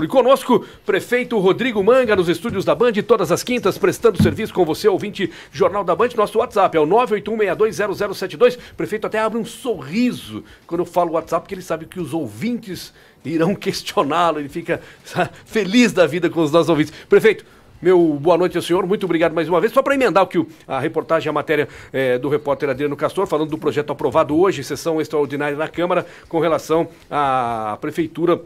E conosco, prefeito Rodrigo Manga, nos estúdios da Band, todas as quintas, prestando serviço com você, ouvinte Jornal da Band. Nosso WhatsApp é o 981620072. Prefeito até abre um sorriso quando eu falo WhatsApp, porque ele sabe que os ouvintes irão questioná-lo. Ele fica feliz da vida com os nossos ouvintes. Prefeito, meu boa noite ao senhor, muito obrigado mais uma vez. Só para emendar o que a reportagem, a matéria é, do repórter Adriano Castor, falando do projeto aprovado hoje, sessão extraordinária na Câmara, com relação à Prefeitura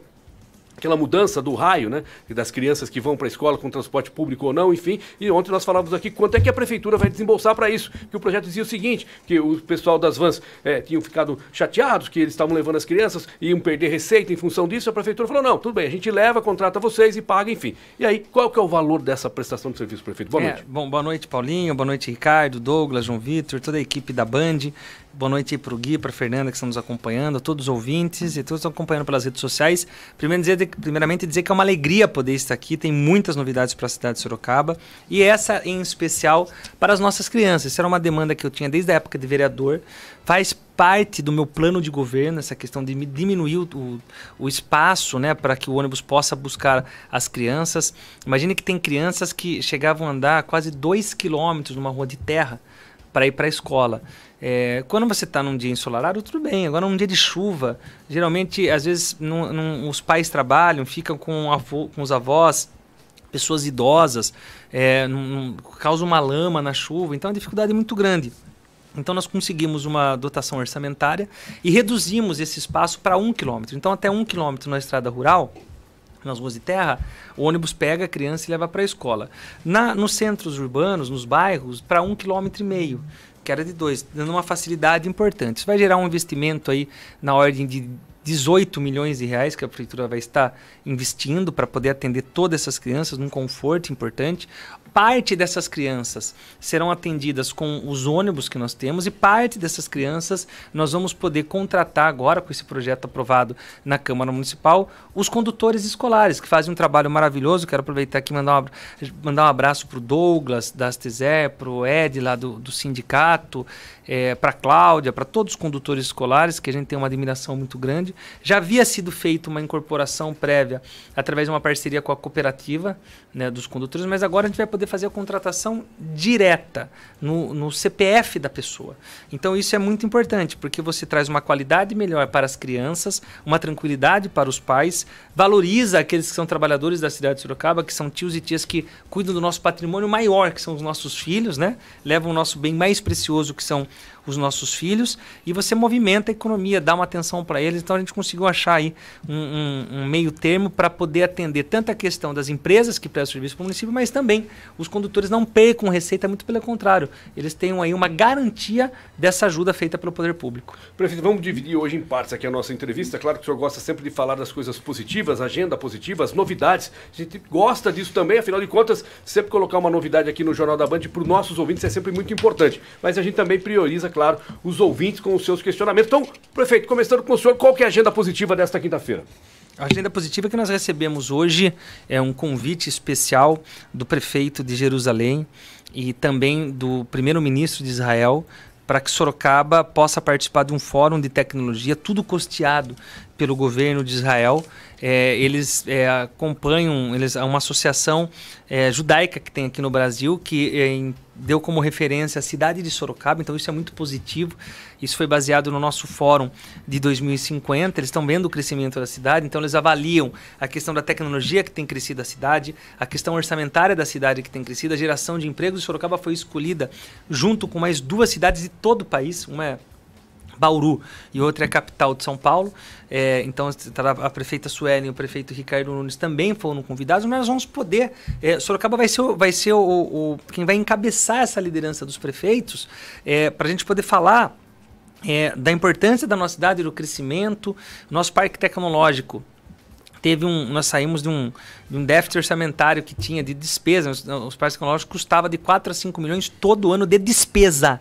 aquela mudança do raio, né, das crianças que vão para a escola com transporte público ou não, enfim. E ontem nós falávamos aqui quanto é que a prefeitura vai desembolsar para isso. Que o projeto dizia o seguinte, que o pessoal das vans é, tinham ficado chateados, que eles estavam levando as crianças e iam perder receita em função disso. A prefeitura falou não, tudo bem, a gente leva, contrata vocês e paga, enfim. E aí, qual que é o valor dessa prestação de serviço, prefeito? Boa é, noite. Bom, boa noite, Paulinho. Boa noite, Ricardo, Douglas, João Vitor, toda a equipe da Band. Boa noite para o Gui, para a Fernanda que estão nos acompanhando, a todos os ouvintes e todos estão acompanhando pelas redes sociais. Primeiro dizer, primeiramente dizer que é uma alegria poder estar aqui, tem muitas novidades para a cidade de Sorocaba e essa em especial para as nossas crianças. Isso era uma demanda que eu tinha desde a época de vereador, faz parte do meu plano de governo, essa questão de diminuir o, o espaço né, para que o ônibus possa buscar as crianças. Imagine que tem crianças que chegavam a andar quase dois quilômetros numa rua de terra para ir para a escola. É, quando você está num dia ensolarado, tudo bem. Agora, num dia de chuva, geralmente, às vezes, num, num, os pais trabalham, ficam com, avô, com os avós, pessoas idosas, é, num, causa uma lama na chuva. Então, é a dificuldade é muito grande. Então nós conseguimos uma dotação orçamentária e reduzimos esse espaço para um quilômetro. Então até um quilômetro na estrada rural, nas ruas de terra, o ônibus pega a criança e leva para a escola. Na, nos centros urbanos, nos bairros, para um quilômetro e meio era de 2, dando uma facilidade importante. Isso vai gerar um investimento aí na ordem de 18 milhões de reais que a prefeitura vai estar investindo para poder atender todas essas crianças num conforto importante parte dessas crianças serão atendidas com os ônibus que nós temos e parte dessas crianças nós vamos poder contratar agora, com esse projeto aprovado na Câmara Municipal, os condutores escolares, que fazem um trabalho maravilhoso. Quero aproveitar aqui e mandar, um, mandar um abraço para o Douglas, da Astesé, para o Ed, lá do, do sindicato, é, para a Cláudia, para todos os condutores escolares, que a gente tem uma admiração muito grande. Já havia sido feita uma incorporação prévia através de uma parceria com a cooperativa né, dos condutores, mas agora a gente vai poder poder fazer a contratação direta no, no CPF da pessoa. Então isso é muito importante, porque você traz uma qualidade melhor para as crianças, uma tranquilidade para os pais, valoriza aqueles que são trabalhadores da cidade de Sorocaba, que são tios e tias que cuidam do nosso patrimônio maior, que são os nossos filhos, né? Levam o nosso bem mais precioso, que são os nossos filhos e você movimenta a economia, dá uma atenção para eles. Então a gente conseguiu achar aí um, um, um meio termo para poder atender tanto a questão das empresas que prestam serviço para o município, mas também os condutores não percam receita, muito pelo contrário, eles tenham aí uma garantia dessa ajuda feita pelo poder público. Prefeito, vamos dividir hoje em partes aqui a nossa entrevista. Claro que o senhor gosta sempre de falar das coisas positivas, agenda positiva, as novidades. A gente gosta disso também, afinal de contas, sempre colocar uma novidade aqui no Jornal da Band para os nossos ouvintes é sempre muito importante. Mas a gente também prioriza claro, os ouvintes com os seus questionamentos. Então, prefeito, começando com o senhor, qual é a agenda positiva desta quinta-feira? A agenda positiva que nós recebemos hoje é um convite especial do prefeito de Jerusalém e também do primeiro-ministro de Israel para que Sorocaba possa participar de um fórum de tecnologia, tudo custeado pelo governo de Israel. É, eles é, acompanham eles, uma associação é, judaica que tem aqui no Brasil, que é, em, deu como referência a cidade de Sorocaba, então isso é muito positivo. Isso foi baseado no nosso fórum de 2050. Eles estão vendo o crescimento da cidade, então eles avaliam a questão da tecnologia que tem crescido a cidade, a questão orçamentária da cidade que tem crescido, a geração de empregos. E Sorocaba foi escolhida junto com mais duas cidades de todo o país, uma é Bauru e outra é a capital de São Paulo. É, então, a prefeita Suelen e o prefeito Ricardo Nunes também foram convidados, mas nós vamos poder. É, Sorocaba vai ser, vai ser o, o, quem vai encabeçar essa liderança dos prefeitos é, para a gente poder falar. É, da importância da nossa cidade, do crescimento, nosso parque tecnológico, teve um. Nós saímos de um, de um déficit orçamentário que tinha de despesa. Os, os parques tecnológicos custava de 4 a 5 milhões todo ano de despesa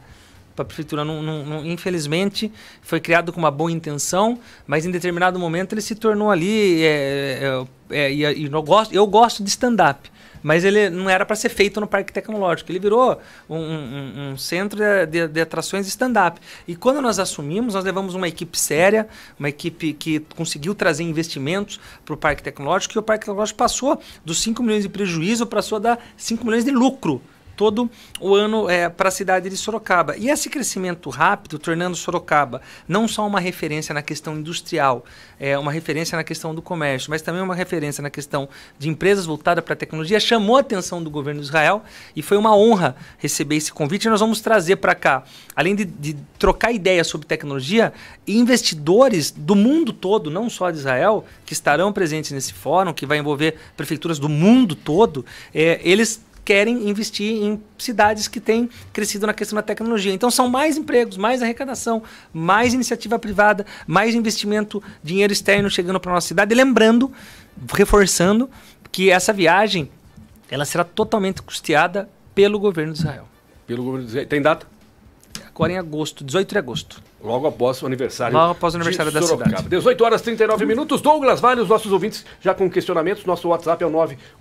para a prefeitura não, não, não, infelizmente foi criado com uma boa intenção, mas em determinado momento ele se tornou ali é, é, é, é eu, gosto, eu gosto de stand-up. Mas ele não era para ser feito no Parque Tecnológico. Ele virou um, um, um centro de, de, de atrações stand-up. E quando nós assumimos, nós levamos uma equipe séria, uma equipe que conseguiu trazer investimentos para o Parque Tecnológico, e o Parque Tecnológico passou dos 5 milhões de prejuízo, passou a dar 5 milhões de lucro todo o ano é, para a cidade de Sorocaba. E esse crescimento rápido, tornando Sorocaba não só uma referência na questão industrial, é, uma referência na questão do comércio, mas também uma referência na questão de empresas voltadas para a tecnologia, chamou a atenção do governo de Israel e foi uma honra receber esse convite. E nós vamos trazer para cá, além de, de trocar ideias sobre tecnologia, investidores do mundo todo, não só de Israel, que estarão presentes nesse fórum, que vai envolver prefeituras do mundo todo, é, eles querem investir em cidades que têm crescido na questão da tecnologia. Então são mais empregos, mais arrecadação, mais iniciativa privada, mais investimento, dinheiro externo chegando para nossa cidade. E lembrando, reforçando, que essa viagem ela será totalmente custeada pelo governo de Israel. Pelo governo de Israel. Tem data? Agora em agosto, 18 de agosto. Logo após o aniversário. Logo após o aniversário da cidade. 18 horas 39 minutos. Douglas Vale, os nossos ouvintes já com questionamentos. Nosso WhatsApp é o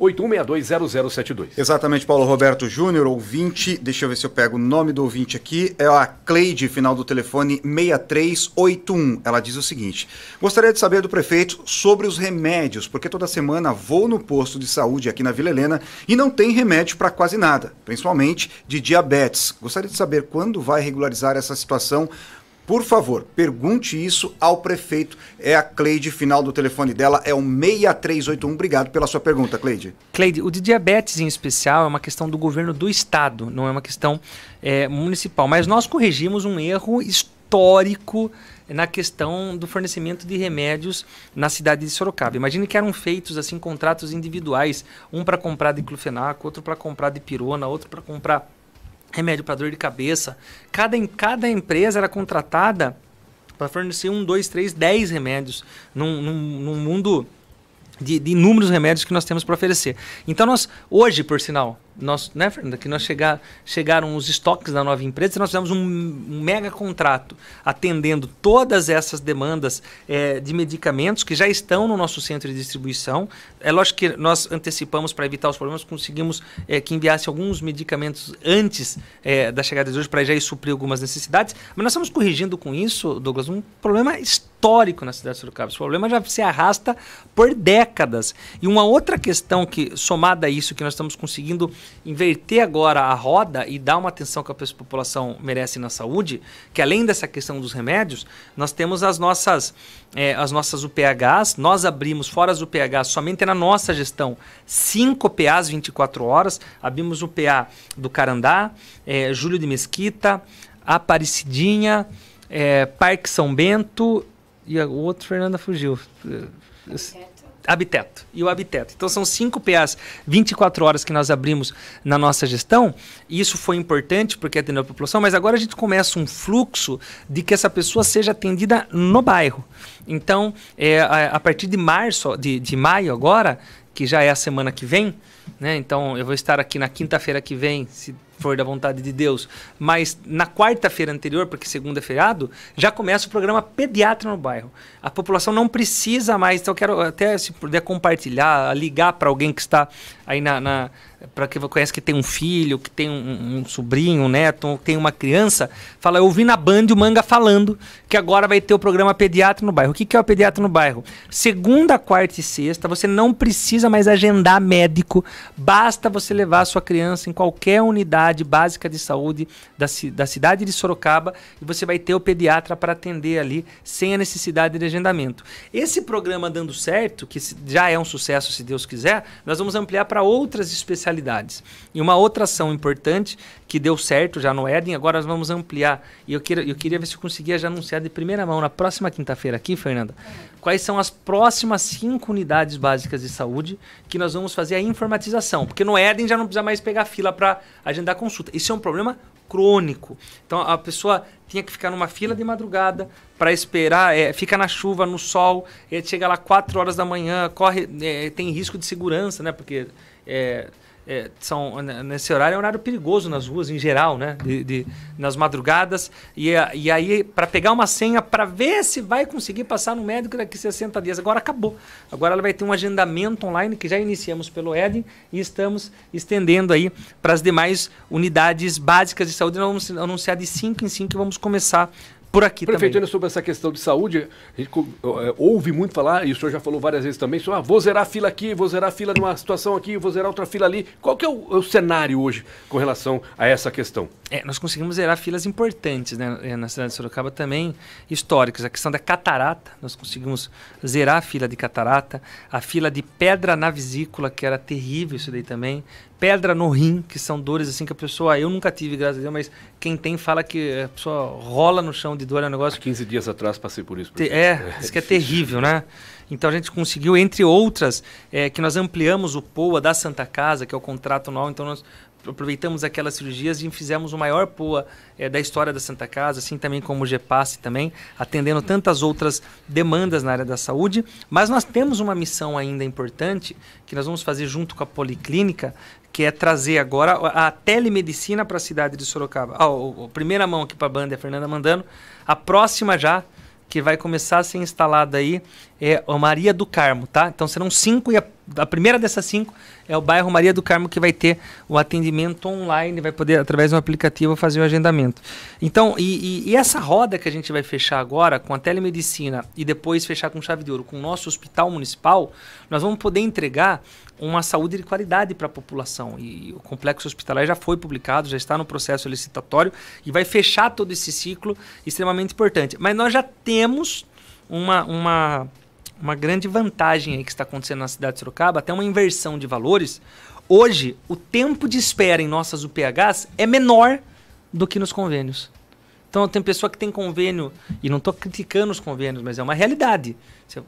981620072. Exatamente, Paulo Roberto Júnior, ouvinte. Deixa eu ver se eu pego o nome do ouvinte aqui. É a Cleide, final do telefone 6381. Ela diz o seguinte: Gostaria de saber do prefeito sobre os remédios, porque toda semana vou no posto de saúde aqui na Vila Helena e não tem remédio para quase nada, principalmente de diabetes. Gostaria de saber quando vai regularizar essa situação por favor, pergunte isso ao prefeito. É a Cleide, final do telefone dela é o 6381. Obrigado pela sua pergunta, Cleide. Cleide, o de diabetes em especial é uma questão do governo do estado, não é uma questão é, municipal. Mas nós corrigimos um erro histórico na questão do fornecimento de remédios na cidade de Sorocaba. Imagine que eram feitos assim contratos individuais, um para comprar de clofenaco, outro para comprar de pirona, outro para comprar remédio para dor de cabeça. Cada, cada empresa era contratada para fornecer um, dois, três, dez remédios num, num, num mundo de, de inúmeros remédios que nós temos para oferecer. Então nós, hoje, por sinal, nós, né, Fernanda, que nós chegar, chegaram os estoques da nova empresa, nós fizemos um mega contrato atendendo todas essas demandas é, de medicamentos que já estão no nosso centro de distribuição. É lógico que nós antecipamos para evitar os problemas, conseguimos é, que enviasse alguns medicamentos antes é, da chegada de hoje para já ir suprir algumas necessidades, mas nós estamos corrigindo com isso, Douglas, um problema histórico na cidade de Sorocaba. Esse problema já se arrasta por décadas. E uma outra questão que, somada a isso, que nós estamos conseguindo inverter agora a roda e dar uma atenção que a população merece na saúde, que além dessa questão dos remédios, nós temos as nossas, é, as nossas UPHs, nós abrimos fora as UPHs, somente na nossa gestão, 5 PAs 24 horas, abrimos o PA do Carandá, é, Júlio de Mesquita, Aparecidinha, é, Parque São Bento e o outro Fernanda fugiu. Eu, Habiteto e o Habiteto. Então são cinco PAs, 24 horas que nós abrimos na nossa gestão. E isso foi importante porque atendeu a população, mas agora a gente começa um fluxo de que essa pessoa seja atendida no bairro. Então, é, a, a partir de março, de, de maio agora, que já é a semana que vem, né? Então eu vou estar aqui na quinta-feira que vem, se for da vontade de Deus. Mas na quarta-feira anterior, porque segunda é feriado, já começa o programa Pediatra no Bairro. A população não precisa mais. Então eu quero até se puder compartilhar, ligar para alguém que está aí na, na para quem conhece que tem um filho, que tem um, um sobrinho, um neto, ou tem uma criança, fala, eu ouvi na Band o Manga falando que agora vai ter o programa Pediatra no Bairro. O que, que é o Pediatra no Bairro? Segunda, quarta e sexta, você não precisa mais agendar médico Basta você levar a sua criança em qualquer unidade básica de saúde da, da cidade de Sorocaba e você vai ter o pediatra para atender ali sem a necessidade de agendamento. Esse programa dando certo, que já é um sucesso se Deus quiser, nós vamos ampliar para outras especialidades. E uma outra ação importante que deu certo já no Éden, agora nós vamos ampliar. E eu, queira, eu queria ver se eu conseguia já anunciar de primeira mão na próxima quinta-feira aqui, Fernanda quais são as próximas cinco unidades básicas de saúde que nós vamos fazer a informatização. Porque no Éden já não precisa mais pegar fila para agendar consulta. Isso é um problema crônico. Então a pessoa tinha que ficar numa fila de madrugada para esperar, é, fica na chuva, no sol, é, chega lá 4 horas da manhã, corre, é, tem risco de segurança, né? Porque é, é, são, né, nesse horário é um horário perigoso nas ruas em geral, né? De, de nas madrugadas. E, é, e aí, para pegar uma senha, para ver se vai conseguir passar no médico daqui 60 dias. Agora acabou. Agora ela vai ter um agendamento online que já iniciamos pelo Eden e estamos estendendo aí para as demais unidades básicas de saúde. Nós vamos anunciar de 5 em 5 e vamos começar por aqui Prefeitura, também. sobre essa questão de saúde, a gente é, ouve muito falar, e o senhor já falou várias vezes também, senhor, ah, vou zerar fila aqui, vou zerar fila numa situação aqui, vou zerar outra fila ali. Qual que é o, o cenário hoje com relação a essa questão? É, nós conseguimos zerar filas importantes né, é, na cidade de Sorocaba também, históricas. A questão da catarata, nós conseguimos zerar a fila de catarata, a fila de pedra na vesícula, que era terrível isso daí também, pedra no rim, que são dores assim que a pessoa, eu nunca tive, graças a Deus, mas quem tem fala que a pessoa rola no chão de dor, é um negócio... Há 15 dias atrás passei por isso. Por é, é isso que é terrível, né? Então a gente conseguiu, entre outras, é, que nós ampliamos o POA da Santa Casa, que é o contrato anual, então nós aproveitamos aquelas cirurgias e fizemos o maior POA é, da história da Santa Casa, assim também como o GEPASSE também, atendendo tantas outras demandas na área da saúde. Mas nós temos uma missão ainda importante, que nós vamos fazer junto com a Policlínica, que é trazer agora a telemedicina para a cidade de Sorocaba. Ah, o, o, primeira mão aqui para a banda é a Fernanda mandando. A próxima já que vai começar a ser instalada aí é a Maria do Carmo, tá? Então serão cinco e a, a, primeira dessas cinco é o bairro Maria do Carmo que vai ter o atendimento online, vai poder através de um aplicativo fazer o agendamento. Então e, e, e essa roda que a gente vai fechar agora com a telemedicina e depois fechar com chave de ouro com o nosso hospital municipal, nós vamos poder entregar uma saúde de qualidade para a população. E o complexo hospitalar já foi publicado, já está no processo licitatório e vai fechar todo esse ciclo extremamente importante. Mas nós já temos uma, uma, uma grande vantagem aí que está acontecendo na cidade de Sorocaba, até uma inversão de valores. Hoje, o tempo de espera em nossas UPHs é menor do que nos convênios. Então tem pessoa que tem convênio, e não estou criticando os convênios, mas é uma realidade. Você,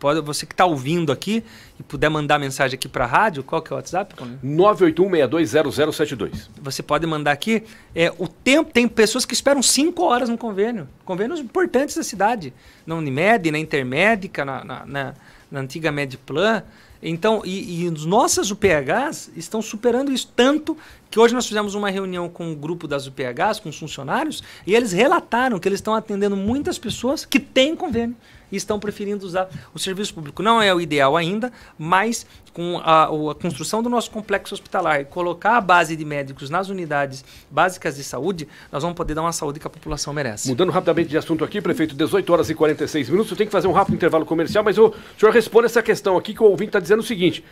pode, você que está ouvindo aqui e puder mandar mensagem aqui para a rádio, qual que é o WhatsApp? 981620072. Você pode mandar aqui. É, o tempo Tem pessoas que esperam cinco horas no convênio. Convênios importantes da cidade. Na Unimed, na Intermédica, na, na, na, na antiga Medplan. Então, e, e os nossas UPHs estão superando isso tanto que hoje nós fizemos uma reunião com um grupo das UPHs, com os funcionários, e eles relataram que eles estão atendendo muitas pessoas que têm convênio e estão preferindo usar o serviço público. Não é o ideal ainda, mas com a, a construção do nosso complexo hospitalar e colocar a base de médicos nas unidades básicas de saúde, nós vamos poder dar uma saúde que a população merece. Mudando rapidamente de assunto aqui, prefeito, 18 horas e 46 minutos, eu tenho que fazer um rápido intervalo comercial, mas o senhor responde essa questão aqui que o ouvinte está dizendo o seguinte.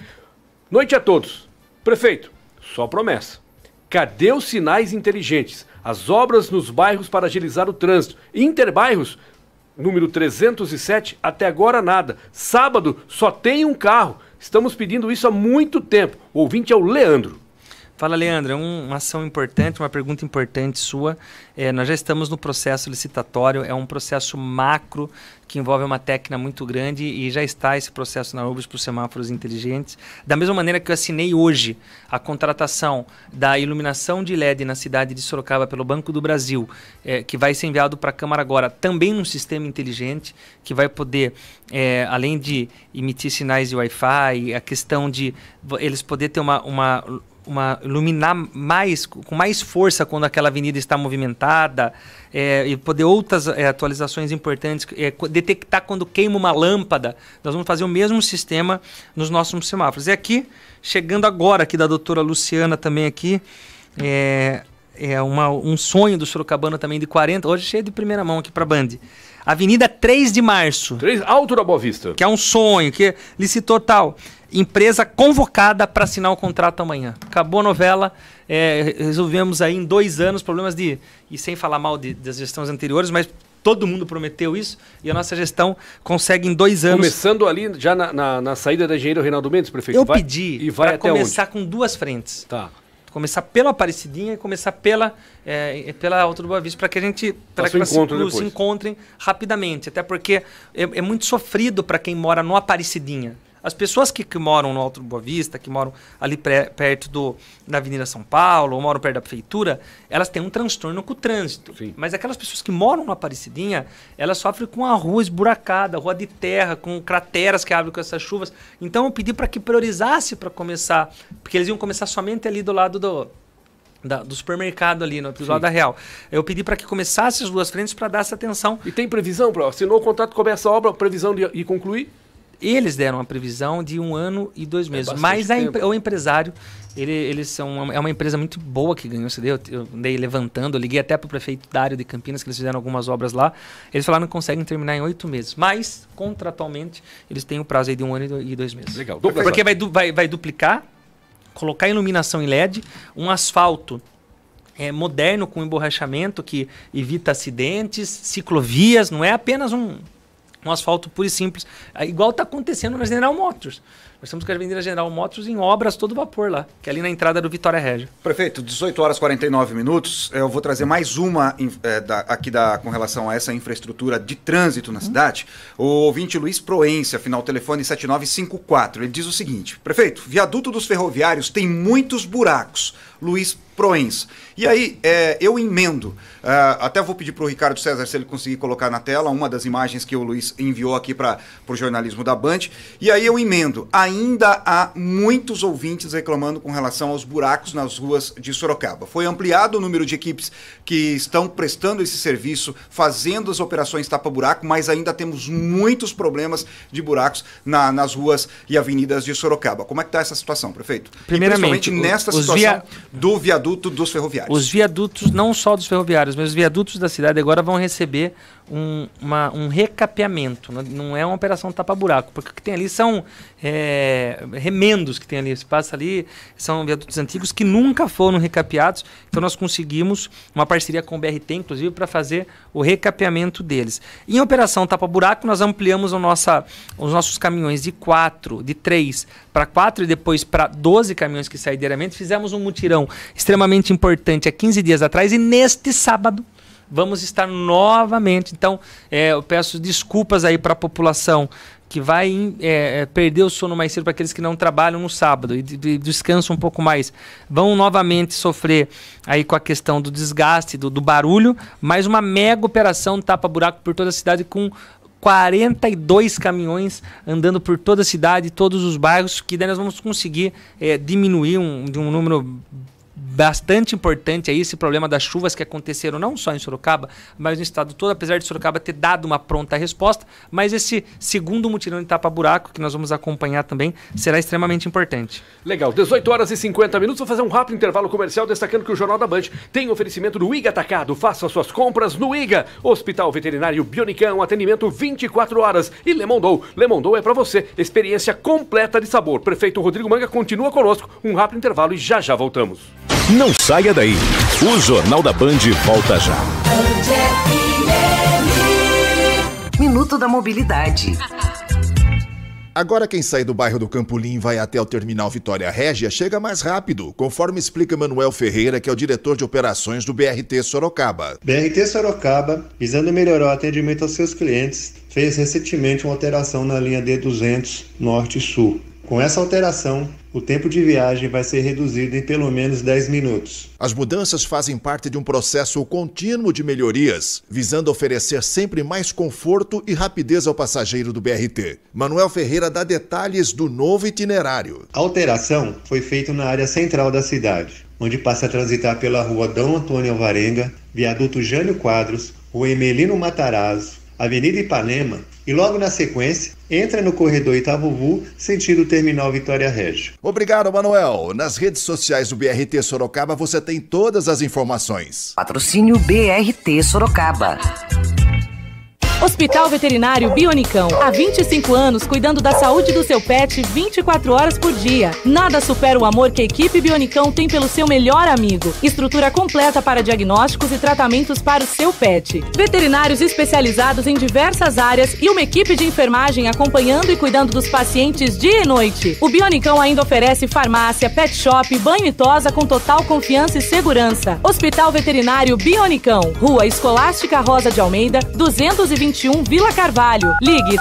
Noite a todos. Prefeito, só promessa. Cadê os sinais inteligentes? As obras nos bairros para agilizar o trânsito. Interbairros, número 307, até agora nada. Sábado só tem um carro. Estamos pedindo isso há muito tempo. O ouvinte é o Leandro. Fala, Leandra. É um, uma ação importante, uma pergunta importante sua. É, nós já estamos no processo licitatório, é um processo macro que envolve uma técnica muito grande e já está esse processo na UBS para os semáforos inteligentes. Da mesma maneira que eu assinei hoje a contratação da iluminação de LED na cidade de Sorocaba pelo Banco do Brasil, é, que vai ser enviado para a Câmara agora, também num sistema inteligente, que vai poder, é, além de emitir sinais de Wi-Fi, a questão de eles poder ter uma, uma uma iluminar mais com mais força quando aquela avenida está movimentada é, e poder outras é, atualizações importantes é, detectar quando queima uma lâmpada nós vamos fazer o mesmo sistema nos nossos semáforos e aqui chegando agora aqui da doutora Luciana também aqui é, é uma, um sonho do Sorocabana também de 40 hoje cheio de primeira mão aqui para Band Avenida 3 de Março. 3 Alto da Boa Vista. Que é um sonho, que licitou tal. Empresa convocada para assinar o contrato amanhã. Acabou a novela, é, resolvemos aí em dois anos problemas de. E sem falar mal de, das gestões anteriores, mas todo mundo prometeu isso e a nossa gestão consegue em dois anos. Começando ali já na, na, na saída da engenheiro Reinaldo Mendes, prefeito. Eu vai, pedi para começar onde? com duas frentes. Tá começar pela Aparecidinha e começar pela, é, pela Alta do Boa Vista, para que a gente para que elas se, se, encontrem rapidamente. Até porque é, é muito sofrido para quem mora no Aparecidinha. As pessoas que, que moram no Alto Boa Vista, que moram ali pré, perto do, da Avenida São Paulo, ou moram perto da prefeitura, elas têm um transtorno com o trânsito. Sim. Mas aquelas pessoas que moram na Aparecidinha, elas sofrem com a rua esburacada, rua de terra, com crateras que abrem com essas chuvas. Então eu pedi para que priorizasse para começar, porque eles iam começar somente ali do lado do, da, do supermercado ali, no episódio Sim. da Real. Eu pedi para que começasse as duas frentes para dar essa atenção. E tem previsão, pró? Assinou o contrato, começa a obra, previsão de, de concluir? Eles deram a previsão de um ano e dois é meses. É mas o empresário, ele, eles são é uma empresa muito boa que ganhou CD. Eu, eu andei levantando, eu liguei até para o prefeito da área de Campinas, que eles fizeram algumas obras lá. Eles falaram que conseguem terminar em oito meses. Mas, contratualmente, eles têm o um prazo de um ano e dois meses. Legal. Dupla, Porque vai, vai, vai duplicar, colocar iluminação em LED, um asfalto é, moderno com emborrachamento que evita acidentes, ciclovias, não é apenas um um asfalto puro e simples, ah, igual está acontecendo na General Motors. Nós estamos com a Avenida General Motors em obras todo vapor lá, que é ali na entrada do Vitória Régia. Prefeito, 18 horas 49 minutos. Eu vou trazer mais uma é, da, aqui da, com relação a essa infraestrutura de trânsito na uhum. cidade. O ouvinte Luiz Proença, final telefone 7954, ele diz o seguinte: Prefeito, viaduto dos ferroviários tem muitos buracos Luiz Proens. E aí, é, eu emendo, é, até vou pedir para o Ricardo César se ele conseguir colocar na tela uma das imagens que o Luiz enviou aqui para o jornalismo da Band. E aí eu emendo, ainda há muitos ouvintes reclamando com relação aos buracos nas ruas de Sorocaba. Foi ampliado o número de equipes que estão prestando esse serviço, fazendo as operações tapa-buraco, mas ainda temos muitos problemas de buracos na, nas ruas e avenidas de Sorocaba. Como é que está essa situação, prefeito? Primeiramente, nesta situação... Via do viaduto dos ferroviários. Os viadutos, não só dos ferroviários, mas os viadutos da cidade agora vão receber um, uma, um recapeamento, né? não é uma operação tapa-buraco, porque o que tem ali são é, remendos que tem ali, se passa ali, são viadutos antigos que nunca foram recapeados, então nós conseguimos uma parceria com o BRT, inclusive, para fazer o recapeamento deles. Em operação tapa-buraco, nós ampliamos nossa, os nossos caminhões de 4, de 3 para 4 e depois para 12 caminhões que saem diariamente, fizemos um mutirão extremamente importante há 15 dias atrás e neste sábado vamos estar novamente. Então, é, eu peço desculpas aí para a população que vai é, é, perder o sono mais cedo para aqueles que não trabalham no sábado e de, descansam um pouco mais, vão novamente sofrer aí com a questão do desgaste, do, do barulho, mais uma mega operação tapa-buraco por toda a cidade com 42 caminhões andando por toda a cidade, todos os bairros, que daí nós vamos conseguir é, diminuir um, de um número bastante importante aí esse problema das chuvas que aconteceram não só em Sorocaba, mas no estado todo, apesar de Sorocaba ter dado uma pronta resposta, mas esse segundo mutirão de tapa-buraco que nós vamos acompanhar também será extremamente importante. Legal, 18 horas e 50 minutos, vou fazer um rápido intervalo comercial destacando que o Jornal da Band tem oferecimento do IGA Atacado, faça suas compras no IGA, Hospital Veterinário Bionicão, atendimento 24 horas e Lemondou, Lemondou é para você, experiência completa de sabor. Prefeito Rodrigo Manga continua conosco, um rápido intervalo e já já voltamos. Não saia daí. O Jornal da Band volta já. Minuto da Mobilidade. Agora quem sai do bairro do Campolim vai até o terminal Vitória Régia chega mais rápido, conforme explica Manuel Ferreira, que é o diretor de operações do BRT Sorocaba. BRT Sorocaba, visando melhorar o atendimento aos seus clientes, fez recentemente uma alteração na linha D200 Norte-Sul. Com essa alteração, o tempo de viagem vai ser reduzido em pelo menos 10 minutos. As mudanças fazem parte de um processo contínuo de melhorias, visando oferecer sempre mais conforto e rapidez ao passageiro do BRT. Manuel Ferreira dá detalhes do novo itinerário. A alteração foi feita na área central da cidade, onde passa a transitar pela rua Dom Antônio Alvarenga, viaduto Jânio Quadros, rua Emelino Matarazzo, Avenida Ipanema e logo na sequência entra no corredor Itavuvu, sentido Terminal Vitória Régio. Obrigado, Manuel. Nas redes sociais do BRT Sorocaba você tem todas as informações. Patrocínio BRT Sorocaba. Hospital Veterinário Bionicão. Há 25 anos cuidando da saúde do seu pet 24 horas por dia. Nada supera o amor que a equipe Bionicão tem pelo seu melhor amigo. Estrutura completa para diagnósticos e tratamentos para o seu pet. Veterinários especializados em diversas áreas e uma equipe de enfermagem acompanhando e cuidando dos pacientes dia e noite. O Bionicão ainda oferece farmácia, pet shop, banho e tosa com total confiança e segurança. Hospital Veterinário Bionicão. Rua Escolástica Rosa de Almeida, 220 21, Vila Carvalho. Ligue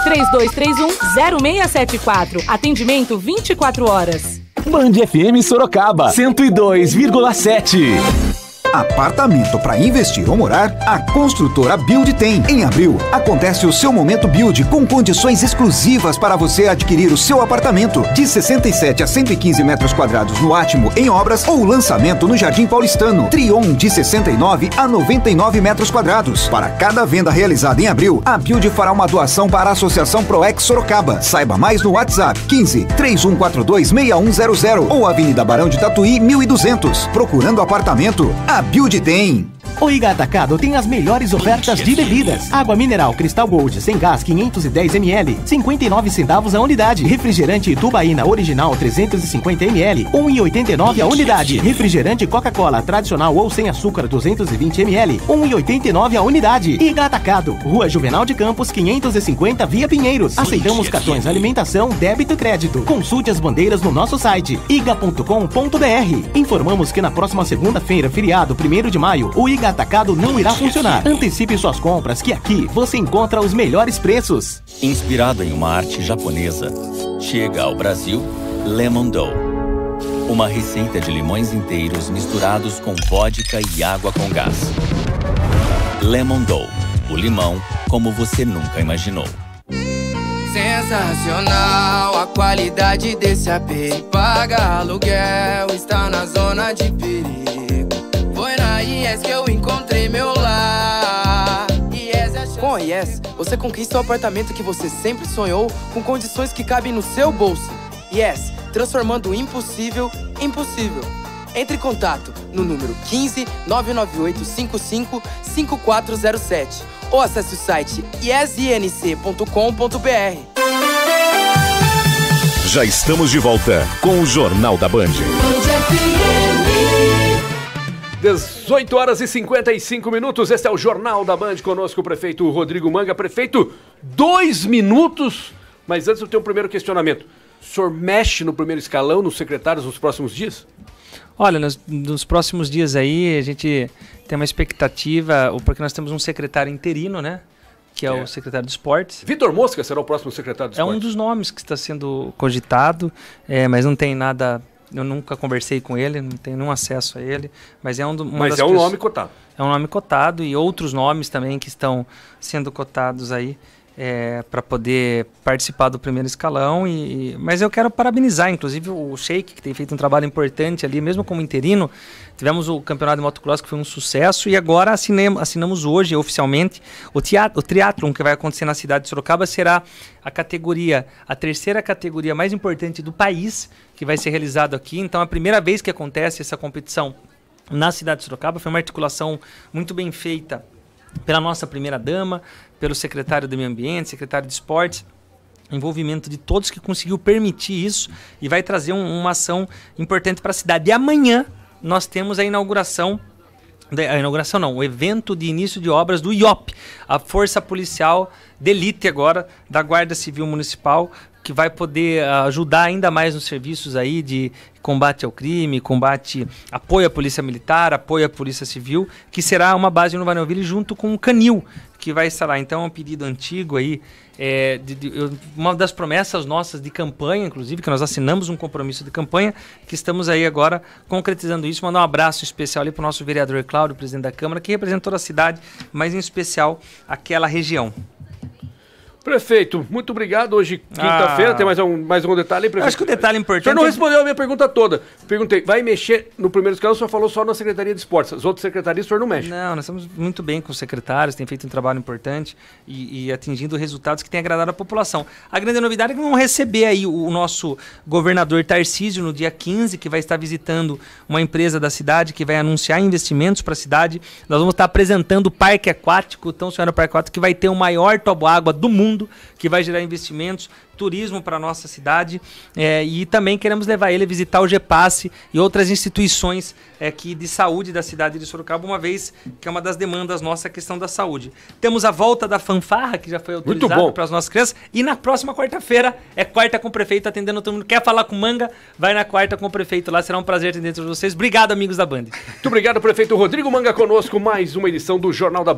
3231-0674. Atendimento 24 horas. Band FM Sorocaba 102,7. Apartamento para investir ou morar, a construtora Build tem. Em abril, acontece o seu momento Build com condições exclusivas para você adquirir o seu apartamento de 67 a 115 metros quadrados no Átimo em obras ou lançamento no Jardim Paulistano. Trion de 69 a 99 metros quadrados. Para cada venda realizada em abril, a Build fará uma doação para a Associação Proex Sorocaba. Saiba mais no WhatsApp 15 3142 6100 ou Avenida Barão de Tatuí 1200. Procurando apartamento. A Build Tem. O Iga Atacado tem as melhores ofertas de bebidas. Água mineral Cristal Gold sem gás 510 ml, 59 centavos a unidade. Refrigerante Tubaína original 350 ml, 1,89 a unidade. Refrigerante Coca-Cola tradicional ou sem açúcar 220 ml, 1,89 a unidade. Iga Atacado, Rua Juvenal de Campos 550 Via Pinheiros. Aceitamos cartões alimentação, débito e crédito. Consulte as bandeiras no nosso site iga.com.br. Informamos que na próxima segunda-feira, feriado 1 de maio, o Iga Liga Atacado não irá funcionar. Antecipe suas compras que aqui você encontra os melhores preços. Inspirado em uma arte japonesa, chega ao Brasil Lemon Dough. Uma receita de limões inteiros misturados com vodka e água com gás. Lemon Dough. O limão como você nunca imaginou. Sensacional a qualidade desse AP. Paga aluguel, está na zona de perigo. Yes que eu encontrei meu lar. Yes, é com a Yes, você conquista o apartamento que você sempre sonhou com condições que cabem no seu bolso. Yes, transformando o impossível em possível. Entre em contato no número 15 998 55 5407 ou acesse o site yesinc.com.br. Já estamos de volta com o Jornal da Band. 18 horas e 55 minutos. Este é o Jornal da Band. Conosco o prefeito Rodrigo Manga. Prefeito, dois minutos. Mas antes eu tenho o um primeiro questionamento. O senhor mexe no primeiro escalão, nos secretários, nos próximos dias? Olha, nos, nos, próximos dias aí a gente tem uma expectativa, porque nós temos um secretário interino, né? Que é, é. o secretário de esportes. Vitor Mosca será o próximo secretário de esportes. É um dos nomes que está sendo cogitado, é, mas não tem nada eu nunca conversei com ele, não tenho nenhum acesso a ele, mas é um do, uma Mas é um nome cotado. É um nome cotado e outros nomes também que estão sendo cotados aí é, para poder participar do primeiro escalão. E, mas eu quero parabenizar, inclusive, o Sheik, que tem feito um trabalho importante ali, mesmo como interino. Tivemos o campeonato de motocross, que foi um sucesso, e agora assinamos, assinamos hoje, oficialmente, o, teatro, o triatlon que vai acontecer na cidade de Sorocaba será a categoria, a terceira categoria mais importante do país, que vai ser realizado aqui. Então, é a primeira vez que acontece essa competição na cidade de Sorocaba. Foi uma articulação muito bem feita pela nossa primeira-dama, pelo secretário do Meio Ambiente, secretário de Esportes envolvimento de todos que conseguiu permitir isso e vai trazer um, uma ação importante para a cidade. E amanhã nós temos a inauguração. A inauguração não, o evento de início de obras do IOP, a Força Policial de Elite agora, da Guarda Civil Municipal, que vai poder ah, ajudar ainda mais nos serviços aí de combate ao crime, combate, apoio à polícia militar, apoio à polícia civil, que será uma base no Vanelville junto com o Canil, que vai estar lá. Então é um pedido antigo aí, é, de, de, uma das promessas nossas de campanha, inclusive, que nós assinamos um compromisso de campanha, que estamos aí agora concretizando isso. Mandar um abraço especial ali para o nosso vereador Cláudio, presidente da Câmara, que representa toda a cidade, mas em especial aquela região. Prefeito, muito obrigado. Hoje, quinta-feira, ah. tem mais um, mais um detalhe, prefeito? Acho que o um detalhe importante. Você não é- respondeu a minha pergunta toda. Perguntei, vai mexer no primeiro escalão? O senhor falou só na Secretaria de Esportes. As outras secretarias o senhor não mexe? Não, nós estamos muito bem com os secretários, tem feito um trabalho importante e, e atingindo resultados que tem agradado a população. A grande novidade é que vamos receber aí o nosso governador Tarcísio no dia 15, que vai estar visitando uma empresa da cidade que vai anunciar investimentos para a cidade. Nós vamos estar apresentando o Parque Aquático, então, senhora Parque Aquático, que vai ter o maior toboágua do mundo mundo, que vai gerar investimentos, turismo para a nossa cidade é, e também queremos levar ele a visitar o GEPASSE e outras instituições é, que, de saúde da cidade de Sorocaba, uma vez que é uma das demandas nossa a questão da saúde. Temos a volta da fanfarra, que já foi autorizada para as nossas crianças, e na próxima quarta-feira é quarta com o prefeito atendendo todo mundo. Quer falar com manga? Vai na quarta com o prefeito lá, será um prazer atender todos vocês. Obrigado, amigos da Band. Muito obrigado, prefeito Rodrigo Manga, conosco mais uma edição do Jornal da Band.